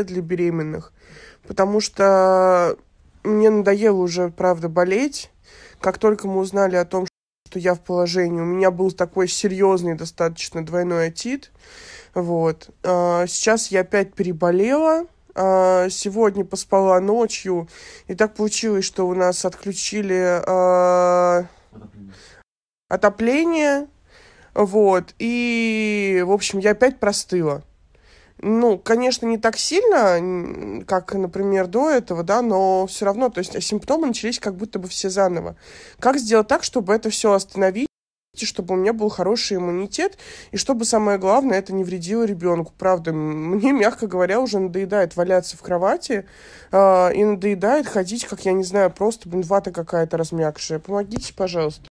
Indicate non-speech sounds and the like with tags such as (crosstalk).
для беременных. Потому что э, мне надоело уже, правда, болеть. Как только мы узнали о том, что я в положении, у меня был такой серьезный достаточно двойной отит. Вот. А, сейчас я опять переболела. А, сегодня поспала ночью. И так получилось, что у нас отключили отопление. А, отопление. Вот. И, в общем, я опять простыла ну, конечно, не так сильно, как, например, до этого, да, но все равно, то есть симптомы начались как будто бы все заново. Как сделать так, чтобы это все остановить? и чтобы у меня был хороший иммунитет, и чтобы, самое главное, это не вредило ребенку. Правда, (laughs) мне, мягко говоря, уже надоедает валяться в кровати, э, и надоедает ходить, как, я не знаю, просто, блин, какая-то размякшая. Помогите, пожалуйста.